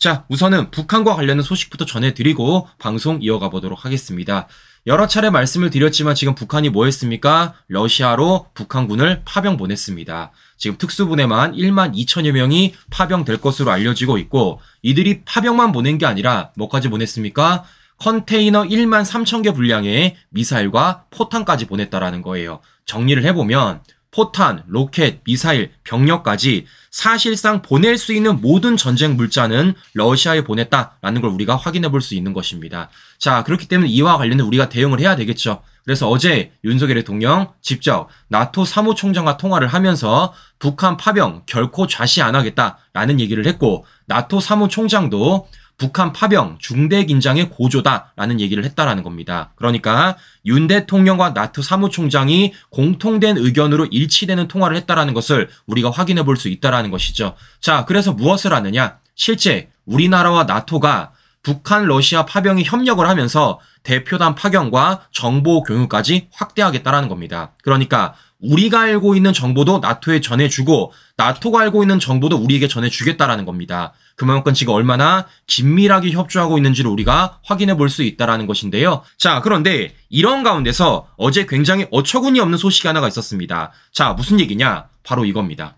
자, 우선은 북한과 관련된 소식부터 전해드리고 방송 이어가 보도록 하겠습니다. 여러 차례 말씀을 드렸지만 지금 북한이 뭐 했습니까? 러시아로 북한군을 파병 보냈습니다. 지금 특수부대만 1만 2천여 명이 파병될 것으로 알려지고 있고 이들이 파병만 보낸 게 아니라 뭐까지 보냈습니까? 컨테이너 1만 3천 개 분량의 미사일과 포탄까지 보냈다라는 거예요. 정리를 해보면 포탄, 로켓, 미사일, 병력까지 사실상 보낼 수 있는 모든 전쟁 물자는 러시아에 보냈다라는 걸 우리가 확인해 볼 수 있는 것입니다. 자, 그렇기 때문에 이와 관련해 우리가 대응을 해야 되겠죠. 그래서 어제 윤석열 대통령 직접 나토 사무총장과 통화를 하면서 북한 파병 결코 좌시 안 하겠다라는 얘기를 했고 나토 사무총장도 북한 파병 중대 긴장의 고조다라는 얘기를 했다라는 겁니다. 그러니까 윤 대통령과 나토 사무총장이 공통된 의견으로 일치되는 통화를 했다라는 것을 우리가 확인해 볼 수 있다라는 것이죠. 자, 그래서 무엇을 하느냐? 실제 우리나라와 나토가 북한 러시아 파병이 협력을 하면서 대표단 파견과 정보 교육까지 확대하겠다라는 겁니다. 그러니까 우리가 알고 있는 정보도 나토에 전해주고 나토가 알고 있는 정보도 우리에게 전해주겠다라는 겁니다. 그만큼 지금 얼마나 긴밀하게 협조하고 있는지를 우리가 확인해 볼 수있다는 것인데요. 자, 그런데 이런 가운데서 어제 굉장히 어처구니 없는 소식이 하나가 있었습니다. 자, 무슨 얘기냐? 바로 이겁니다.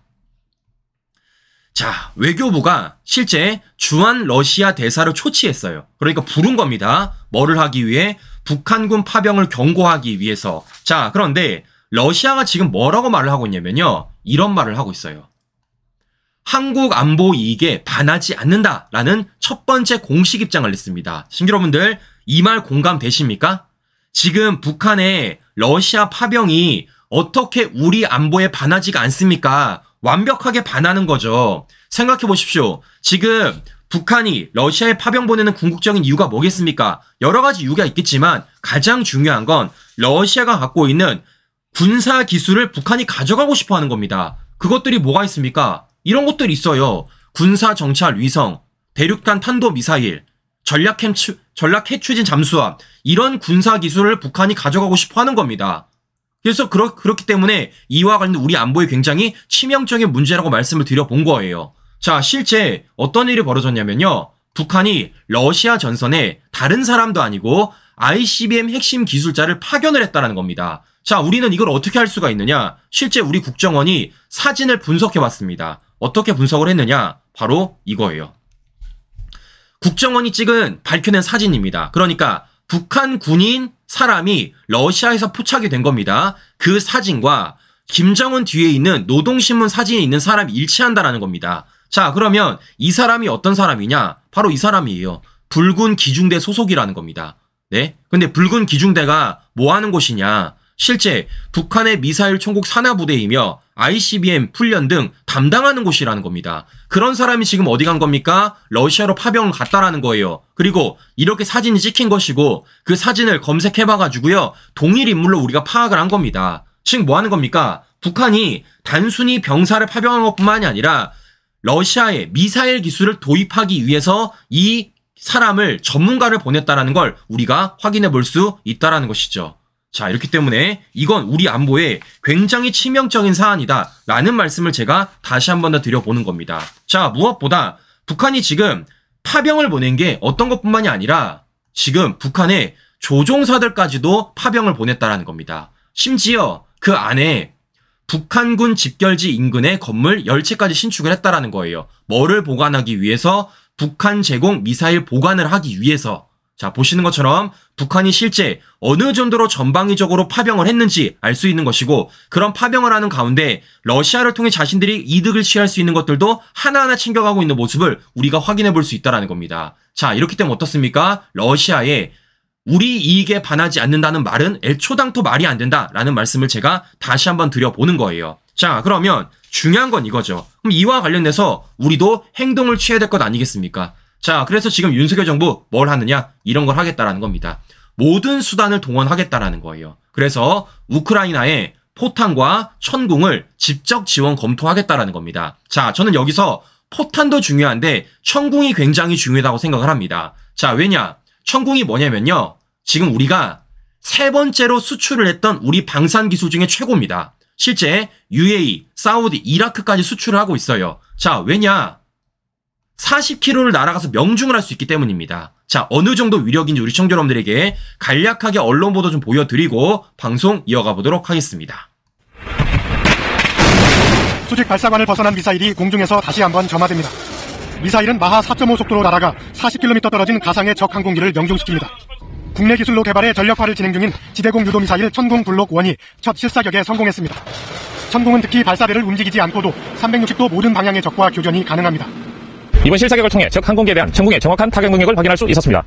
자, 외교부가 실제 주한 러시아 대사를 초치했어요. 그러니까 부른 겁니다. 뭐를 하기 위해? 북한군 파병을 경고하기 위해서. 자, 그런데 러시아가 지금 뭐라고 말을 하고 있냐면요. 이런 말을 하고 있어요. 한국 안보 이익에 반하지 않는다라는 첫 번째 공식 입장을 냈습니다. 신규여러분들이 말 공감되십니까? 지금 북한의 러시아 파병이 어떻게 우리 안보에 반하지가 않습니까? 완벽하게 반하는 거죠. 생각해 보십시오. 지금 북한이 러시아에 파병 보내는 궁극적인 이유가 뭐겠습니까? 여러 가지 이유가 있겠지만 가장 중요한 건 러시아가 갖고 있는 군사 기술을 북한이 가져가고 싶어 하는 겁니다. 그것들이 뭐가 있습니까? 이런 것들이 있어요. 군사 정찰 위성, 대륙간 탄도 미사일, 전략 캠추, 전략 해추진 잠수함 이런 군사 기술을 북한이 가져가고 싶어 하는 겁니다. 그래서 그렇, 그렇기 때문에 이와 관련된 우리 안보에 굉장히 치명적인 문제라고 말씀을 드려본 거예요. 자, 실제 어떤 일이 벌어졌냐면요. 북한이 러시아 전선에 다른 사람도 아니고 ICBM 핵심 기술자를 파견을 했다라는 겁니다. 자, 우리는 이걸 어떻게 할 수가 있느냐? 실제 우리 국정원이 사진을 분석해 봤습니다. 어떻게 분석을 했느냐? 바로 이거예요. 국정원이 찍은 밝혀낸 사진입니다. 그러니까 북한 군인 사람이 러시아에서 포착이 된 겁니다. 그 사진과 김정은 뒤에 있는 노동신문 사진에 있는 사람이 일치한다라는 겁니다. 자, 그러면 이 사람이 어떤 사람이냐? 바로 이 사람이에요. 붉은 기중대 소속이라는 겁니다. 네? 근데 붉은 기중대가 뭐 하는 곳이냐? 실제 북한의 미사일 총국 산하부대이며 ICBM, 훈련 등 담당하는 곳이라는 겁니다. 그런 사람이 지금 어디 간 겁니까? 러시아로 파병을 갔다라는 거예요. 그리고 이렇게 사진이 찍힌 것이고 그 사진을 검색해봐가지고요. 동일 인물로 우리가 파악을 한 겁니다. 지금 뭐 하는 겁니까? 북한이 단순히 병사를 파병한 것뿐만이 아니라 러시아의 미사일 기술을 도입하기 위해서 이 사람을 전문가를 보냈다라는 걸 우리가 확인해 볼 수 있다라는 것이죠. 자, 이렇기 때문에 이건 우리 안보에 굉장히 치명적인 사안이다. 라는 말씀을 제가 다시 한 번 더 드려보는 겁니다. 자, 무엇보다 북한이 지금 파병을 보낸 게 어떤 것뿐만이 아니라 지금 북한의 조종사들까지도 파병을 보냈다라는 겁니다. 심지어 그 안에 북한군 집결지 인근의 건물 10채까지 신축을 했다라는 거예요. 뭐를 보관하기 위해서 북한 제공 미사일 보관을 하기 위해서 자, 보시는 것처럼 북한이 실제 어느 정도로 전방위적으로 파병을 했는지 알 수 있는 것이고 그런 파병을 하는 가운데 러시아를 통해 자신들이 이득을 취할 수 있는 것들도 하나하나 챙겨가고 있는 모습을 우리가 확인해 볼 수있다는 겁니다. 자, 이렇기 때문에 어떻습니까? 러시아에 우리 이익에 반하지 않는다는 말은 애초당토 말이 안 된다라는 말씀을 제가 다시 한번 드려보는 거예요. 자, 그러면 중요한 건 이거죠. 그럼 이와 관련돼서 우리도 행동을 취해야 될 것 아니겠습니까? 자, 그래서 지금 윤석열 정부 뭘 하느냐? 이런 걸 하겠다라는 겁니다. 모든 수단을 동원하겠다라는 거예요. 그래서 우크라이나에 포탄과 천공을 직접 지원 검토하겠다라는 겁니다. 자, 저는 여기서 포탄도 중요한데 천공이 굉장히 중요하다고 생각을 합니다. 자, 왜냐? 천공이 뭐냐면요. 지금 우리가 세 번째로 수출을 했던 우리 방산 기술 중에 최고입니다. 실제 UAE, 사우디, 이라크까지 수출을 하고 있어요. 자, 왜냐? 40km를 날아가서 명중을 할 수 있기 때문입니다. 자, 어느 정도 위력인지 우리 청자 여러분들에게 간략하게 언론 보도 좀 보여드리고 방송 이어가 보도록 하겠습니다. 수직 발사관을 벗어난 미사일이 공중에서 다시 한번 점화됩니다. 미사일은 마하 4.5 속도로 날아가 40km 떨어진 가상의 적 항공기를 명중시킵니다. 국내 기술로 개발해 전력화를 진행 중인 지대공 유도 미사일 천공 블록 1이 첫 실사격에 성공했습니다. 천공은 특히 발사대를 움직이지 않고도 360도 모든 방향의 적과 교전이 가능합니다. 이번 실사격을 통해 적 항공기에 대한 전국의 정확한 타격 능력을 확인할 수 있었습니다.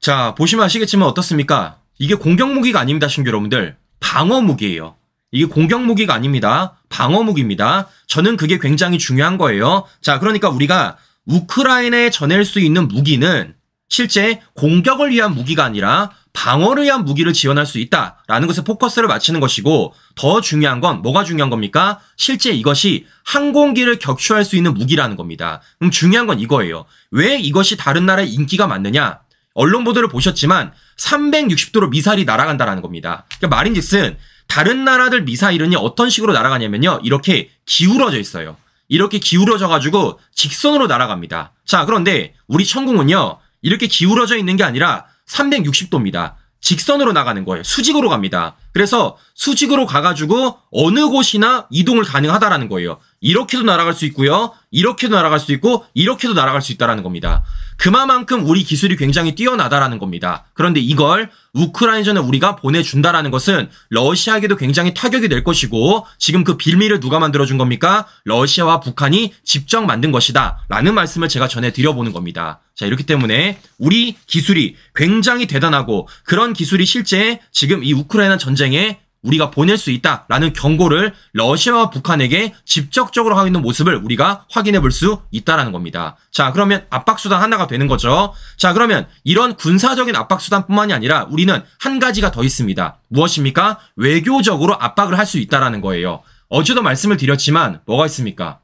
자, 보시면 아시겠지만 어떻습니까? 이게 공격 무기가 아닙니다, 신규 여러분들. 방어 무기예요. 이게 공격 무기가 아닙니다. 방어 무기입니다. 저는 그게 굉장히 중요한 거예요. 자, 그러니까 우리가 우크라이나에 전할 수 있는 무기는 실제 공격을 위한 무기가 아니라 방어를 위한 무기를 지원할 수 있다라는 것에 포커스를 맞추는 것이고 더 중요한 건 뭐가 중요한 겁니까? 실제 이것이 항공기를 격추할 수 있는 무기라는 겁니다. 그럼 중요한 건 이거예요. 왜 이것이 다른 나라의 인기가 많느냐? 언론 보도를 보셨지만 360도로 미사일이 날아간다라는 겁니다. 그러니까 말인즉슨 다른 나라들 미사일은 어떤 식으로 날아가냐면요. 이렇게 기울어져 있어요. 이렇게 기울어져 가지고 직선으로 날아갑니다. 자, 그런데 우리 천궁은요. 이렇게 기울어져 있는 게 아니라 360도입니다. 직선으로 나가는 거예요. 수직으로 갑니다. 그래서 수직으로 가가지고 어느 곳이나 이동을 가능하다라는 거예요. 이렇게도 날아갈 수 있고요. 이렇게도 날아갈 수 있고 이렇게도 날아갈 수 있다라는 겁니다. 그만큼 우리 기술이 굉장히 뛰어나다라는 겁니다. 그런데 이걸 우크라이나전에 우리가 보내준다라는 것은 러시아에게도 굉장히 타격이 될 것이고 지금 그 빌미를 누가 만들어준 겁니까? 러시아와 북한이 직접 만든 것이다 라는 말씀을 제가 전해드려보는 겁니다. 자 이렇기 때문에 우리 기술이 굉장히 대단하고 그런 기술이 실제 지금 이 우크라이나 전쟁에 우리가 보낼 수 있다라는 경고를 러시아와 북한에게 직접적으로 하고 있는 모습을 우리가 확인해 볼 수 있다라는 겁니다. 자, 그러면 압박수단 하나가 되는 거죠. 자, 그러면 이런 군사적인 압박수단뿐만이 아니라 우리는 한 가지가 더 있습니다. 무엇입니까? 외교적으로 압박을 할 수 있다라는 거예요. 어제도 말씀을 드렸지만 뭐가 있습니까?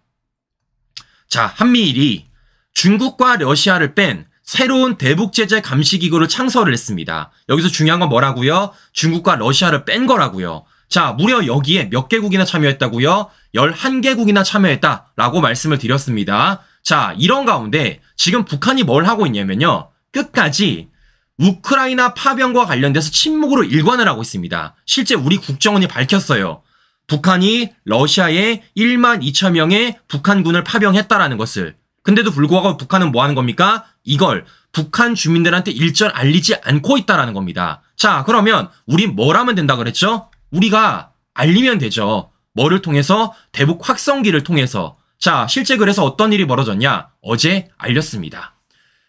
자, 한미일이 중국과 러시아를 뺀 새로운 대북 제재 감시 기구를 창설을 했습니다. 여기서 중요한 건 뭐라고요? 중국과 러시아를 뺀 거라고요. 자, 무려 여기에 몇 개국이나 참여했다고요? 11개국이나 참여했다라고 말씀을 드렸습니다. 자, 이런 가운데 지금 북한이 뭘 하고 있냐면요. 끝까지 우크라이나 파병과 관련돼서 침묵으로 일관을 하고 있습니다. 실제 우리 국정원이 밝혔어요. 북한이 러시아에 1만 2천 명의 북한군을 파병했다라는 것을. 근데도 불구하고 북한은 뭐 하는 겁니까? 이걸 북한 주민들한테 일절 알리지 않고 있다라는 겁니다. 자, 그러면 우린 뭘 하면 된다 그랬죠? 우리가 알리면 되죠. 뭐를 통해서? 대북 확성기를 통해서. 자, 실제 그래서 어떤 일이 벌어졌냐? 어제 알렸습니다.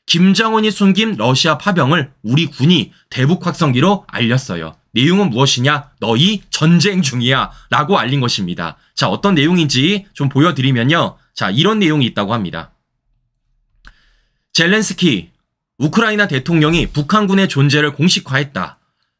김정은이 숨긴 러시아 파병을 우리 군이 대북 확성기로 알렸어요. 내용은 무엇이냐? 너희 전쟁 중이야. 라고 알린 것입니다. 자, 어떤 내용인지 좀 보여드리면요. 자, 이런 내용이 있다고 합니다. 젤렌스키 우크라이나 대통령이 북한군의 존재를 공식화했다.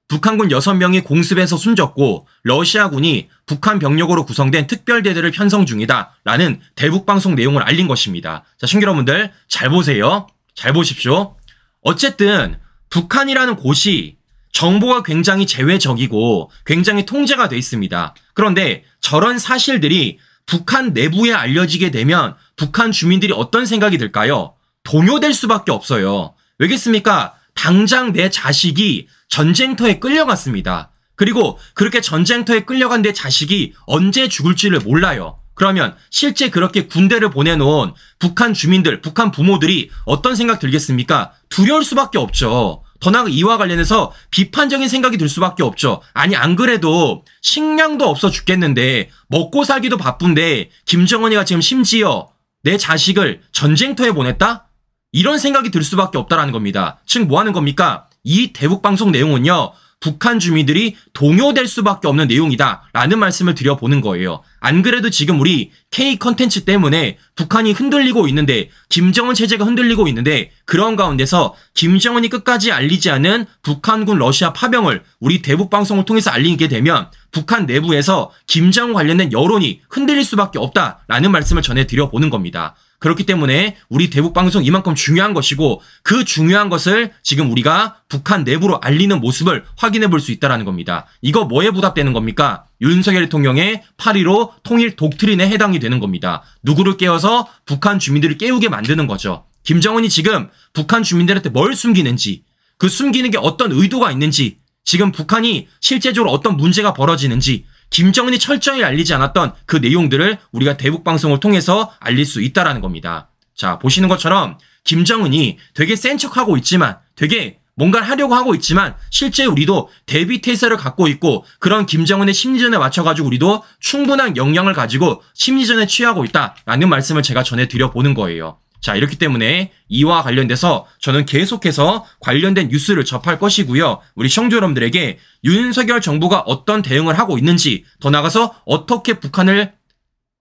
북한군 6명이 공습에서 숨졌고 러시아군이 북한 병력으로 구성된 특별대대를 편성 중이다. 라는 대북방송 내용을 알린 것입니다. 자, 신기러분들 잘 보세요. 잘 보십시오. 어쨌든 북한이라는 곳이 정보가 굉장히 제외적이고 굉장히 통제가 돼 있습니다. 그런데 저런 사실들이 북한 내부에 알려지게 되면 북한 주민들이 어떤 생각이 들까요? 동요될 수밖에 없어요. 왜겠습니까? 당장 내 자식이 전쟁터에 끌려갔습니다. 그리고 그렇게 전쟁터에 끌려간 내 자식이 언제 죽을지를 몰라요. 그러면 실제 그렇게 군대를 보내놓은 북한 주민들, 북한 부모들이 어떤 생각 들겠습니까? 두려울 수밖에 없죠. 더 나아가 이와 관련해서 비판적인 생각이 들 수밖에 없죠. 아니 안 그래도 식량도 없어 죽겠는데 먹고 살기도 바쁜데 김정은이가 지금 심지어 내 자식을 전쟁터에 보냈다? 이런 생각이 들 수밖에 없다라는 겁니다. 즉 뭐 하는 겁니까? 이 대북 방송 내용은요. 북한 주민들이 동요될 수밖에 없는 내용이다 라는 말씀을 드려보는 거예요. 안 그래도 지금 우리 K 컨텐츠 때문에 북한이 흔들리고 있는데 김정은 체제가 흔들리고 있는데 그런 가운데서 김정은이 끝까지 알리지 않은 북한군 러시아 파병을 우리 대북 방송을 통해서 알리게 되면 북한 내부에서 김정은 관련된 여론이 흔들릴 수밖에 없다라는 말씀을 전해드려보는 겁니다. 그렇기 때문에 우리 대북 방송 이만큼 중요한 것이고 그 중요한 것을 지금 우리가 북한 내부로 알리는 모습을 확인해 볼 수 있다라는 겁니다. 이거 뭐에 부답되는 겁니까? 윤석열 대통령의 8.15 통일 독트린에 해당이 되는 겁니다. 누구를 깨워서 북한 주민들을 깨우게 만드는 거죠. 김정은이 지금 북한 주민들한테 뭘 숨기는지 그 숨기는 게 어떤 의도가 있는지 지금 북한이 실제적으로 어떤 문제가 벌어지는지 김정은이 철저히 알리지 않았던 그 내용들을 우리가 대북 방송을 통해서 알릴 수 있다라는 겁니다. 자, 보시는 것처럼 김정은이 되게 센 척하고 있지만 되게 뭔가를 하려고 하고 있지만 실제 우리도 대비 태세를 갖고 있고 그런 김정은의 심리전에 맞춰가지고 우리도 충분한 역량을 가지고 심리전에 취하고 있다라는 말씀을 제가 전해드려 보는 거예요. 자, 이렇기 때문에 이와 관련돼서 저는 계속해서 관련된 뉴스를 접할 것이고요. 우리 청주 여러분들에게 윤석열 정부가 어떤 대응을 하고 있는지, 더 나가서 아 어떻게 북한을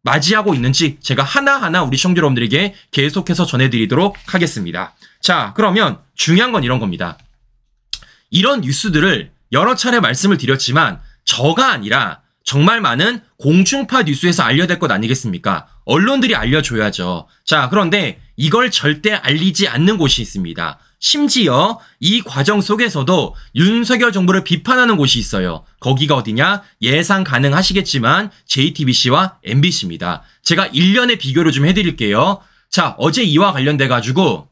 맞이하고 있는지 제가 하나하나 우리 청주 여러분들에게 계속해서 전해드리도록 하겠습니다. 자, 그러면 중요한 건 이런 겁니다. 이런 뉴스들을 여러 차례 말씀을 드렸지만 저가 아니라 정말 많은 공중파 뉴스에서 알려야 될 것 아니겠습니까? 언론들이 알려줘야죠. 자, 그런데 이걸 절대 알리지 않는 곳이 있습니다. 심지어 이 과정 속에서도 윤석열 정부를 비판하는 곳이 있어요. 거기가 어디냐? 예상 가능하시겠지만 JTBC와 MBC입니다. 제가 1년의 비교를 좀 해드릴게요. 자, 어제 이와 관련돼가지고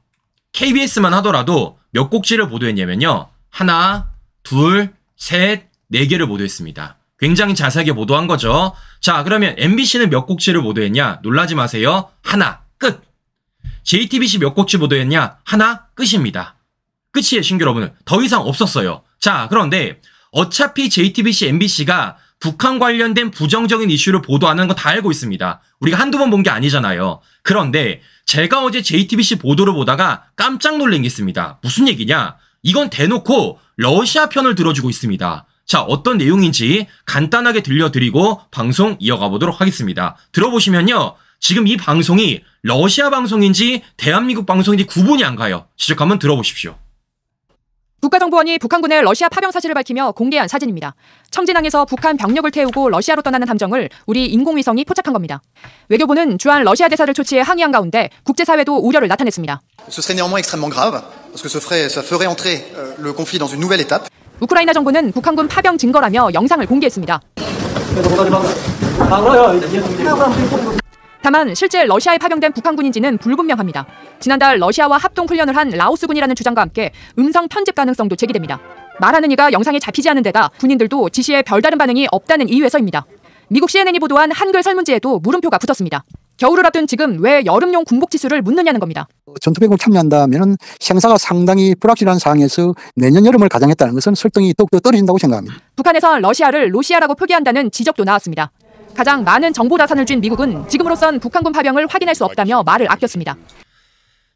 KBS만 하더라도 몇 곡지를 보도했냐면요. 하나, 둘, 셋, 네 개를 보도했습니다. 굉장히 자세하게 보도한 거죠. 자, 그러면 MBC는 몇 곡지를 보도했냐? 놀라지 마세요. 하나, JTBC 몇 곡지 보도였냐? 하나 끝입니다. 끝이에요, 신규 여러분은. 더 이상 없었어요. 자, 그런데 어차피 JTBC, MBC가 북한 관련된 부정적인 이슈를 보도하는 건 다 알고 있습니다. 우리가 한두 번 본 게 아니잖아요. 그런데 제가 어제 JTBC 보도를 보다가 깜짝 놀란 게 있습니다. 무슨 얘기냐? 이건 대놓고 러시아 편을 들어주고 있습니다. 자, 어떤 내용인지 간단하게 들려드리고 방송 이어가 보도록 하겠습니다. 들어보시면요. 지금 이 방송이 러시아 방송인지 대한민국 방송인지 구분이 안 가요. 직접 한번 들어보십시오. 국가정보원이 북한군의 러시아 파병 사실을 밝히며 공개한 사진입니다. 청진항에서 북한 병력을 태우고 러시아로 떠나는 함정을 우리 인공위성이 포착한 겁니다. 외교부는 주한 러시아 대사를 초치해 항의한 가운데 국제사회도 우려를 나타냈습니다. 우크라이나 정부는 북한군 파병 증거라며 영상을 공개했습니다. 다만 실제 러시아에 파병된 북한군인지는 불분명합니다. 지난달 러시아와 합동 훈련을 한 라오스군이라는 주장과 함께 음성 편집 가능성도 제기됩니다. 말하는 이가 영상에 잡히지 않은 데다 군인들도 지시에 별다른 반응이 없다는 이유에서입니다. 미국 CNN이 보도한 한글 설문지에도 물음표가 붙었습니다. 겨울을 앞둔 지금 왜 여름용 군복 지수를 묻느냐는 겁니다. 전투병을 참여한다면 생사가 상당히 불확실한 상황에서 내년 여름을 가장했다는 것은 설득이 더욱더 떨어진다고 생각합니다. 북한에선 러시아를 러시아라고 표기한다는 지적도 나왔습니다. 가장 많은 정보 자산을 쥔 미국은 지금으로선 북한군 파병을 확인할 수 없다며 말을 아꼈습니다.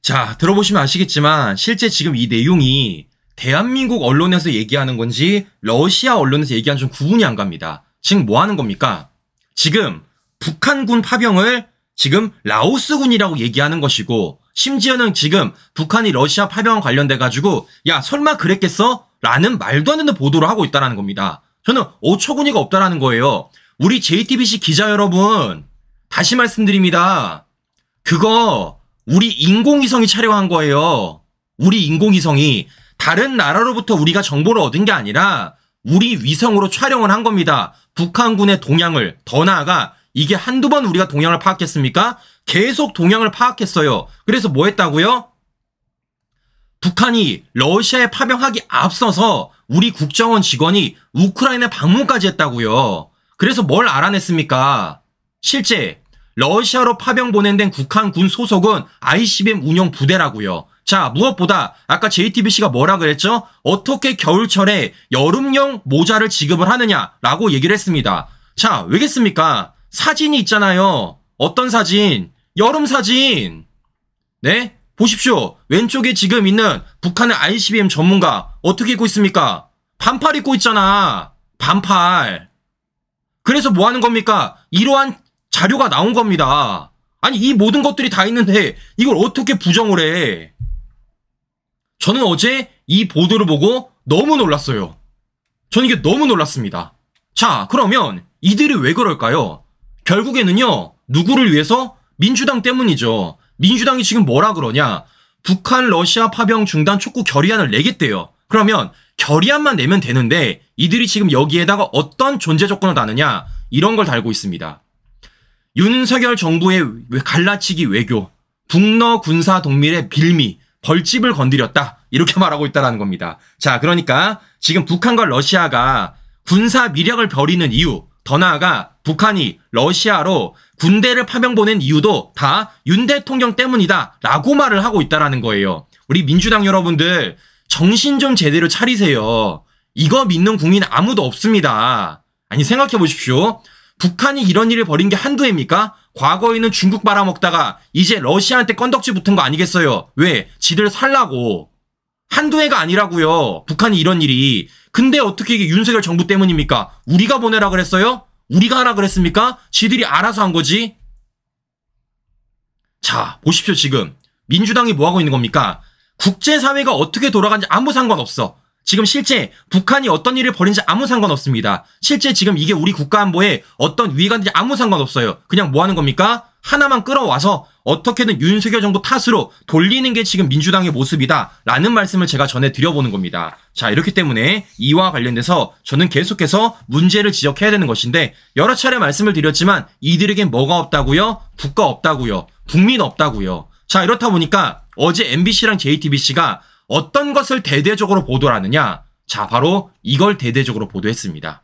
자, 들어보시면 아시겠지만 실제 지금 이 내용이 대한민국 언론에서 얘기하는 건지 러시아 언론에서 얘기하는 건지 구분이 안 갑니다. 지금 뭐 하는 겁니까? 지금 북한군 파병을 지금 라오스군이라고 얘기하는 것이고 심지어는 지금 북한이 러시아 파병 관련돼 가지고 야 설마 그랬겠어? 라는 말도 안 되는 보도를 하고 있다라는 겁니다. 저는 어처구니가 없다라는 거예요. 우리 JTBC 기자 여러분, 다시 말씀드립니다. 그거 우리 인공위성이 촬영한 거예요. 우리 인공위성이 다른 나라로부터 우리가 정보를 얻은 게 아니라 우리 위성으로 촬영을 한 겁니다. 북한군의 동향을 더 나아가 이게 한두 번 우리가 동향을 파악했습니까? 계속 동향을 파악했어요. 그래서 뭐 했다고요? 북한이 러시아에 파병하기 앞서서 우리 국정원 직원이 우크라이나 방문까지 했다고요. 그래서 뭘 알아냈습니까? 실제 러시아로 파병 보낸된 국한 군 소속은 ICBM 운영 부대라고요. 자, 무엇보다 아까 JTBC가 뭐라 그랬죠? 어떻게 겨울철에 여름용 모자를 지급을 하느냐라고 얘기를 했습니다. 자, 왜겠습니까? 사진이 있잖아요. 어떤 사진? 여름 사진. 네? 보십시오. 왼쪽에 지금 있는 북한의 ICBM 전문가 어떻게 입고 있습니까? 반팔 입고 있잖아. 반팔. 그래서 뭐 하는 겁니까? 이러한 자료가 나온 겁니다. 아니 이 모든 것들이 다 있는데 이걸 어떻게 부정을 해? 저는 어제 이 보도를 보고 너무 놀랐어요. 저는 이게 너무 놀랐습니다. 자, 그러면 이들이 왜 그럴까요? 결국에는요, 누구를 위해서? 민주당 때문이죠. 민주당이 지금 뭐라 그러냐? 북한 러시아 파병 중단 촉구 결의안을 내겠대요. 그러면 결의안만 내면 되는데 이들이 지금 여기에다가 어떤 존재 조건을 다느냐 이런 걸 달고 있습니다. 윤석열 정부의 갈라치기 외교, 북러 군사 동밀의 빌미, 벌집을 건드렸다 이렇게 말하고 있다라는 겁니다. 자, 그러니까 지금 북한과 러시아가 군사 미력을 벌이는 이유, 더 나아가 북한이 러시아로 군대를 파병 보낸 이유도 다 윤 대통령 때문이다라고 말을 하고 있다라는 거예요. 우리 민주당 여러분들 정신 좀 제대로 차리세요. 이거 믿는 국민 아무도 없습니다. 아니 생각해 보십시오. 북한이 이런 일을 벌인 게 한두 해입니까? 과거에는 중국 빨아먹다가 이제 러시아한테 건덕지 붙은 거 아니겠어요? 왜? 지들 살라고. 한두 해가 아니라고요. 북한이 이런 일이. 근데 어떻게 이게 윤석열 정부 때문입니까? 우리가 보내라 그랬어요? 우리가 하라 그랬습니까? 지들이 알아서 한 거지. 자, 보십시오 지금. 민주당이 뭐하고 있는 겁니까? 국제사회가 어떻게 돌아가는지 아무 상관없어. 지금 실제 북한이 어떤 일을 벌인지 아무 상관없습니다. 실제 지금 이게 우리 국가안보에 어떤 위기가 있는지 아무 상관없어요. 그냥 뭐 하는 겁니까? 하나만 끌어와서 어떻게든 윤석열 정부 탓으로 돌리는 게 지금 민주당의 모습이다. 라는 말씀을 제가 전해드려보는 겁니다. 자, 이렇기 때문에 이와 관련돼서 저는 계속해서 문제를 지적해야 되는 것인데 여러 차례 말씀을 드렸지만 이들에겐 뭐가 없다고요? 국가 없다고요? 국민 없다고요? 자, 이렇다 보니까 어제 MBC랑 JTBC가 어떤 것을 대대적으로 보도를 하느냐? 자, 바로 이걸 대대적으로 보도했습니다.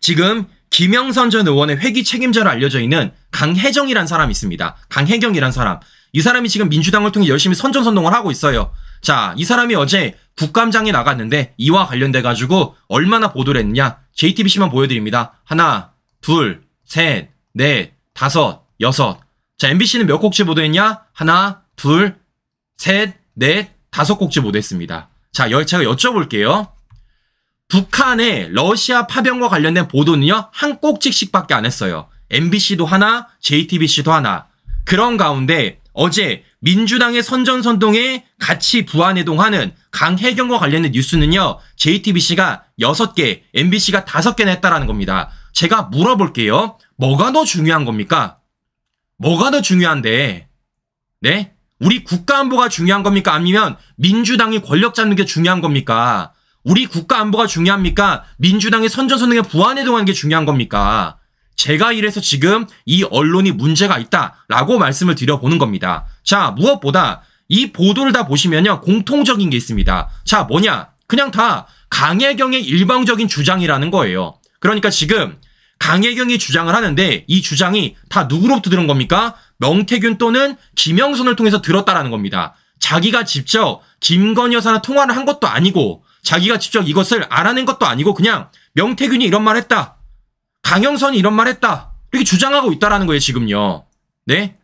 지금 김영선 전 의원의 회기 책임자로 알려져 있는 강혜정이란 사람이 있습니다. 강혜경이란 사람. 이 사람이 지금 민주당을 통해 열심히 선전선동을 하고 있어요. 자, 이 사람이 어제 국감장에 나갔는데 이와 관련돼 가지고 얼마나 보도를 했느냐? JTBC만 보여드립니다. 하나, 둘, 셋, 넷, 다섯, 여섯. 자, MBC는 몇 곡지 보도했냐? 하나, 둘, 셋, 넷, 다섯 꼭지 못했습니다. 자, 열 제가 여쭤볼게요. 북한의 러시아 파병과 관련된 보도는요, 한 꼭지씩밖에 안 했어요. MBC도 하나, JTBC도 하나. 그런 가운데 어제 민주당의 선전선동에 같이 부안해동하는 강혜경과 관련된 뉴스는요, JTBC가 6개, MBC가 5개나 했다라는 겁니다. 제가 물어볼게요. 뭐가 더 중요한 겁니까? 뭐가 더 중요한데? 네? 우리 국가안보가 중요한 겁니까? 아니면 민주당이 권력 잡는 게 중요한 겁니까? 우리 국가안보가 중요합니까? 민주당의 선전선동에 부안해동하는 게 중요한 겁니까? 제가 이래서 지금 이 언론이 문제가 있다라고 말씀을 드려보는 겁니다. 자, 무엇보다 이 보도를 다 보시면요. 공통적인 게 있습니다. 자, 뭐냐? 그냥 다 강혜경의 일방적인 주장이라는 거예요. 그러니까 지금 강혜경이 주장을 하는데 이 주장이 다 누구로부터 들은 겁니까? 명태균 또는 김영선을 통해서 들었다라는 겁니다. 자기가 직접 김건희 여사나 통화를 한 것도 아니고 자기가 직접 이것을 알아낸 것도 아니고 그냥 명태균이 이런 말 했다. 강영선이 이런 말 했다. 이렇게 주장하고 있다라는 거예요, 지금요. 네?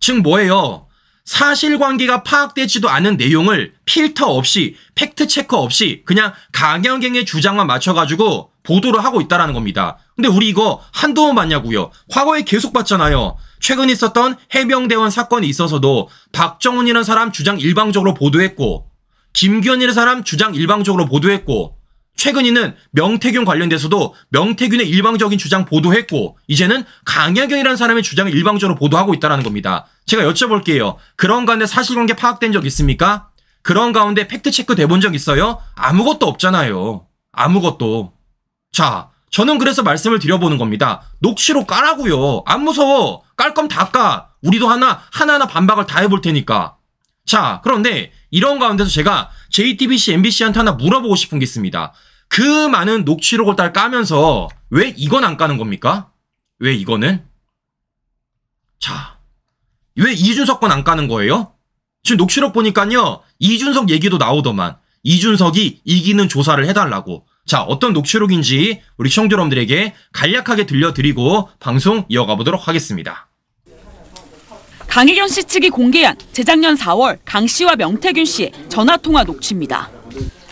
즉 뭐예요? 사실관계가 파악되지도 않은 내용을 필터 없이 팩트 체크 없이 그냥 강영경의 주장만 맞춰가지고 보도를 하고 있다라는 겁니다. 근데 우리 이거 한두 번 봤냐고요? 과거에 계속 봤잖아요. 최근 있었던 해병대원 사건이 있어서도 박정훈이라는 사람 주장 일방적으로 보도했고 김기현이라는 사람 주장 일방적으로 보도했고 최근에는 명태균 관련돼서도 명태균의 일방적인 주장 보도했고 이제는 강야경이라는 사람의 주장을 일방적으로 보도하고 있다는 겁니다. 제가 여쭤볼게요. 그런 가운데 사실관계 파악된 적 있습니까? 그런 가운데 팩트체크 돼본 적 있어요? 아무것도 없잖아요. 아무것도. 자, 저는 그래서 말씀을 드려보는 겁니다. 녹취록 깔아고요. 안 무서워. 깔건다 까. 우리도 하나 하나하나 반박을 다 해볼 테니까. 자, 그런데 이런 가운데서 제가 JTBC, MBC한테 하나 물어보고 싶은 게 있습니다. 그 많은 녹취록을 딸 까면서 왜 이건 안 까는 겁니까? 왜 이거는? 자, 왜 이준석 건 안 까는 거예요? 지금 녹취록 보니까요, 이준석 얘기도 나오더만. 이준석이 이기는 조사를 해달라고. 자, 어떤 녹취록인지 우리 시청자 여러분들에게 간략하게 들려드리고 방송 이어가 보도록 하겠습니다. 강혜경 씨 측이 공개한 재작년 4월 강 씨와 명태균 씨의 전화통화 녹취입니다.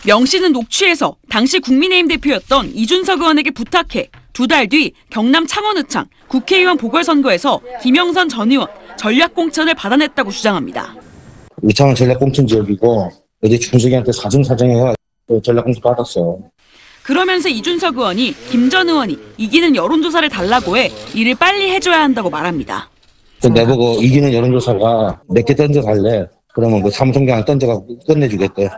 명 씨는 녹취에서 당시 국민의힘 대표였던 이준석 의원에게 부탁해 두 달 뒤 경남 창원의창 국회의원 보궐선거에서 김영선 전 의원 전략공천을 받아냈다고 주장합니다. 의창은 전략공천 지역이고 어제 준석이한테 사정사정해서 전략공천 받았어요. 그러면서 이준석 의원이 김 전 의원이 이기는 여론조사를 달라고 해 일을 빨리 해줘야 한다고 말합니다. 그 내보고 이기는 여론조사가 몇 개 던져갈래? 그러면 뭐 삼성계 안 던져가고 끝내주겠대.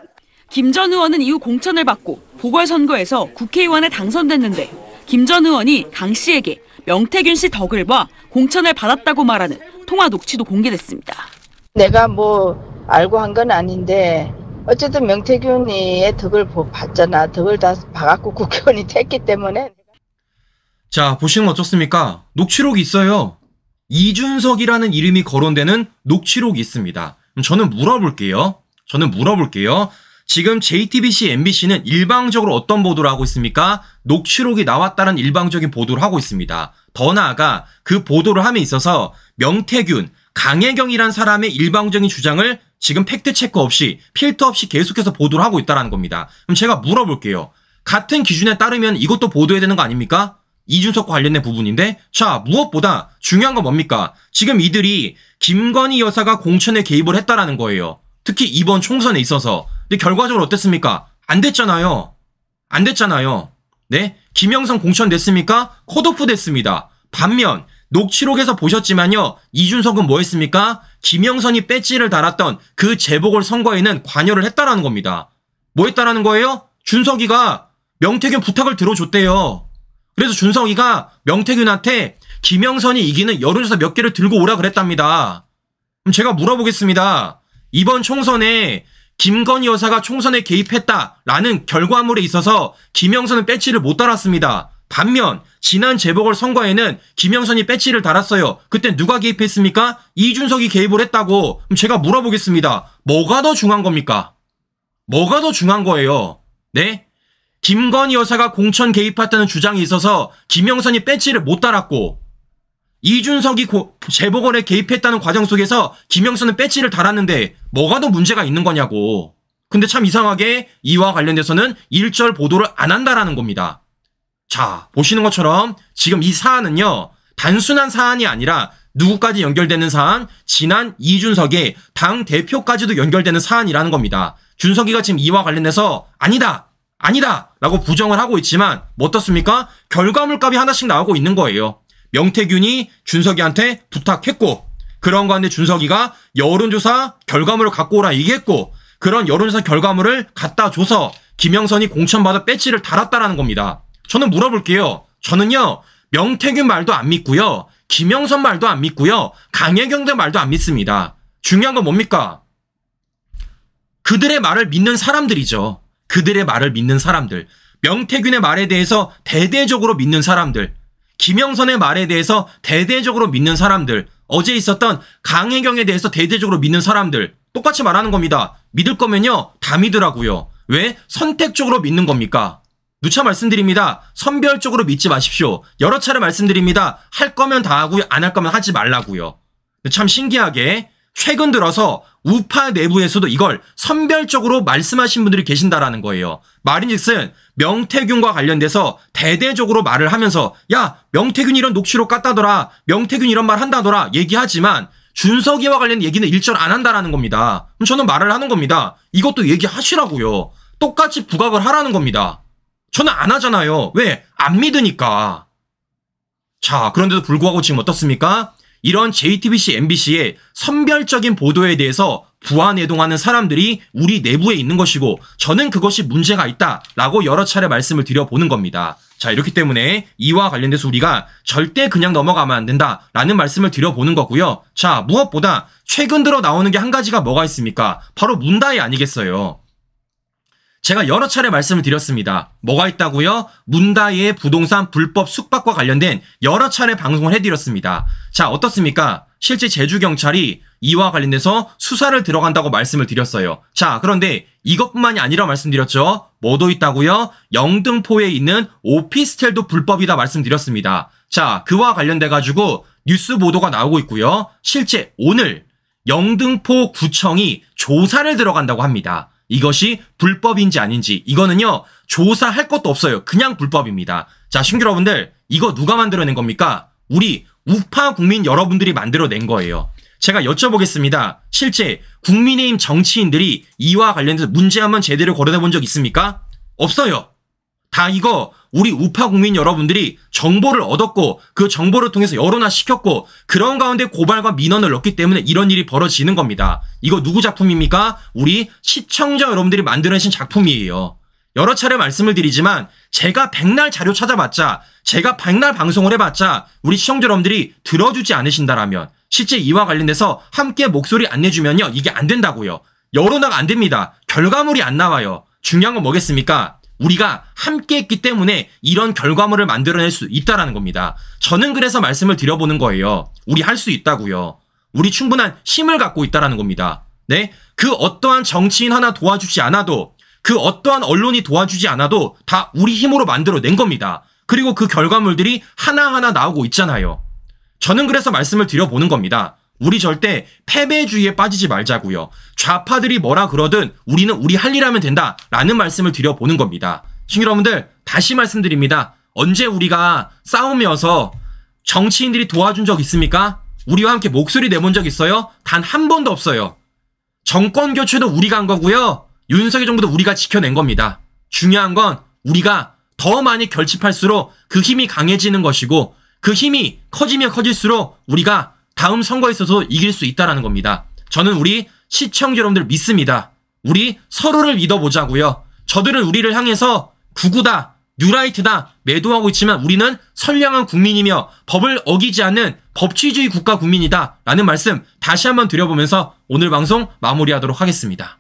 김전 의원은 이후 공천을 받고 보궐선거에서 국회의원에 당선됐는데 김전 의원이 강 씨에게 명태균 씨 덕을 봐 공천을 받았다고 말하는 통화 녹취도 공개됐습니다. 내가 뭐 알고 한 건 아닌데 어쨌든 명태균이의 덕을 봤잖아. 덕을 다 봐갖고 국회의원이 됐기 때문에. 자, 보시면 어떻습니까? 녹취록이 있어요. 이준석이라는 이름이 거론되는 녹취록이 있습니다. 저는 물어볼게요. 저는 물어볼게요. 지금 JTBC, MBC는 일방적으로 어떤 보도를 하고 있습니까? 녹취록이 나왔다는 일방적인 보도를 하고 있습니다. 더 나아가 그 보도를 함에 있어서 명태균, 강혜경이란 사람의 일방적인 주장을 지금 팩트 체크 없이 필터 없이 계속해서 보도를 하고 있다라는 겁니다. 그럼 제가 물어볼게요. 같은 기준에 따르면 이것도 보도해야 되는 거 아닙니까? 이준석 관련된 부분인데 자 무엇보다 중요한 건 뭡니까? 지금 이들이 김건희 여사가 공천에 개입을 했다라는 거예요. 특히 이번 총선에 있어서 근데 결과적으로 어땠습니까? 안 됐잖아요. 안 됐잖아요. 네? 김영선 공천 됐습니까? 컷오프 됐습니다. 반면 녹취록에서 보셨지만요. 이준석은 뭐 했습니까? 김영선이 배지를 달았던 그 재보궐 선거에는 관여를 했다라는 겁니다. 뭐 했다라는 거예요? 준석이가 명태균 부탁을 들어줬대요. 그래서 준석이가 명태균한테 김영선이 이기는 여론조사 몇 개를 들고 오라 그랬답니다. 그럼 제가 물어보겠습니다. 이번 총선에 김건희 여사가 총선에 개입했다라는 결과물에 있어서 김영선은 배지를 못 달았습니다. 반면 지난 재보궐선거에는 김영선이 배지를 달았어요. 그때 누가 개입했습니까? 이준석이 개입을 했다고. 그럼 제가 물어보겠습니다. 뭐가 더 중요한 겁니까? 뭐가 더 중요한 거예요? 네? 김건희 여사가 공천 개입했다는 주장이 있어서 김영선이 배지를 못 달았고 이준석이 고, 재보궐에 개입했다는 과정 속에서 김영선은 배지를 달았는데 뭐가 더 문제가 있는 거냐고. 근데 참 이상하게 이와 관련돼서는 일절 보도를 안 한다라는 겁니다. 자, 보시는 것처럼 지금 이 사안은요, 단순한 사안이 아니라 누구까지 연결되는 사안? 지난 이준석의 당 대표까지도 연결되는 사안이라는 겁니다. 준석이가 지금 이와 관련해서 아니다! 아니다! 라고 부정을 하고 있지만, 뭐 어떻습니까? 결과물 값이 하나씩 나오고 있는 거예요. 명태균이 준석이한테 부탁했고, 그런 가운데 준석이가 여론조사 결과물을 갖고 오라 얘기했고, 그런 여론조사 결과물을 갖다 줘서 김영선이 공천받아 배지를 달았다라는 겁니다. 저는 물어볼게요. 저는요, 명태균 말도 안 믿고요. 김영선 말도 안 믿고요. 강혜경대 말도 안 믿습니다. 중요한 건 뭡니까? 그들의 말을 믿는 사람들이죠. 그들의 말을 믿는 사람들. 명태균의 말에 대해서 대대적으로 믿는 사람들. 김영선의 말에 대해서 대대적으로 믿는 사람들. 어제 있었던 강혜경에 대해서 대대적으로 믿는 사람들. 똑같이 말하는 겁니다. 믿을 거면요. 다 믿으라고요. 왜? 선택적으로 믿는 겁니까? 누차 말씀드립니다. 선별적으로 믿지 마십시오. 여러 차례 말씀드립니다. 할 거면 다 하고 안 할 거면 하지 말라고요. 참 신기하게 최근 들어서 우파 내부에서도 이걸 선별적으로 말씀하신 분들이 계신다라는 거예요. 말인즉슨 명태균과 관련돼서 대대적으로 말을 하면서 야 명태균 이런 녹취록 깠다더라 명태균 이런 말 한다더라 얘기하지만 준석이와 관련 얘기는 일절 안 한다라는 겁니다. 그럼 저는 말을 하는 겁니다. 이것도 얘기하시라고요. 똑같이 부각을 하라는 겁니다. 저는 안 하잖아요. 왜? 안 믿으니까. 자, 그런데도 불구하고 지금 어떻습니까? 이런 JTBC, MBC의 선별적인 보도에 대해서 부안해동하는 사람들이 우리 내부에 있는 것이고 저는 그것이 문제가 있다라고 여러 차례 말씀을 드려보는 겁니다. 자 이렇기 때문에 이와 관련돼서 우리가 절대 그냥 넘어가면 안 된다라는 말씀을 드려보는 거고요. 자 무엇보다 최근 들어 나오는 게 한 가지가 뭐가 있습니까? 바로 문다이 아니겠어요. 제가 여러 차례 말씀을 드렸습니다. 뭐가 있다고요? 문다이의 부동산 불법 숙박과 관련된 여러 차례 방송을 해드렸습니다. 자 어떻습니까? 실제 제주 경찰이 이와 관련해서 수사를 들어간다고 말씀을 드렸어요. 자, 그런데 이것뿐만이 아니라 말씀드렸죠. 뭐도 있다고요? 영등포에 있는 오피스텔도 불법이다 말씀드렸습니다. 자, 그와 관련돼 가지고 뉴스 보도가 나오고 있고요. 실제 오늘 영등포 구청이 조사를 들어간다고 합니다. 이것이 불법인지 아닌지 이거는요 조사할 것도 없어요. 그냥 불법입니다. 자 신규 여러분들 이거 누가 만들어낸 겁니까? 우리 우파 국민 여러분들이 만들어낸 거예요. 제가 여쭤보겠습니다. 실제 국민의힘 정치인들이 이와 관련된 문제 한번 제대로 거론해 본적 있습니까? 없어요. 다 이거 우리 우파 국민 여러분들이 정보를 얻었고 그 정보를 통해서 여론화 시켰고 그런 가운데 고발과 민원을 넣기 때문에 이런 일이 벌어지는 겁니다. 이거 누구 작품입니까? 우리 시청자 여러분들이 만들어내신 작품이에요. 여러 차례 말씀을 드리지만 제가 백날 자료 찾아봤자 제가 백날 방송을 해봤자 우리 시청자 여러분들이 들어주지 않으신다라면 실제 이와 관련돼서 함께 목소리 안 내주면요 이게 안 된다고요. 여론화가 안 됩니다. 결과물이 안 나와요. 중요한 건 뭐겠습니까? 우리가 함께 했기 때문에 이런 결과물을 만들어낼 수 있다라는 겁니다. 저는 그래서 말씀을 드려보는 거예요. 우리 할 수 있다고요. 우리 충분한 힘을 갖고 있다라는 겁니다. 네? 그 어떠한 정치인 하나 도와주지 않아도 그 어떠한 언론이 도와주지 않아도 다 우리 힘으로 만들어낸 겁니다. 그리고 그 결과물들이 하나하나 나오고 있잖아요. 저는 그래서 말씀을 드려보는 겁니다. 우리 절대 패배주의에 빠지지 말자고요. 좌파들이 뭐라 그러든 우리는 우리 할 일하면 된다라는 말씀을 드려보는 겁니다. 신 여러분들 다시 말씀드립니다. 언제 우리가 싸우면서 정치인들이 도와준 적 있습니까? 우리와 함께 목소리 내본 적 있어요? 단 한 번도 없어요. 정권 교체도 우리가 한 거고요. 윤석열 정부도 우리가 지켜낸 겁니다. 중요한 건 우리가 더 많이 결집할수록 그 힘이 강해지는 것이고 그 힘이 커지면 커질수록 우리가 다음 선거에 있어서 이길 수 있다라는 겁니다. 저는 우리 시청자 여러분들 믿습니다. 우리 서로를 믿어보자고요. 저들은 우리를 향해서 구구다, 뉴라이트다 매도하고 있지만 우리는 선량한 국민이며 법을 어기지 않는 법치주의 국가 국민이다 라는 말씀 다시 한번 드려보면서 오늘 방송 마무리하도록 하겠습니다.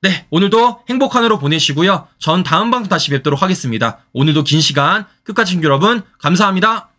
네, 오늘도 행복한 하루 보내시고요. 전 다음 방송 다시 뵙도록 하겠습니다. 오늘도 긴 시간 끝까지 챙겨 여러분 감사합니다.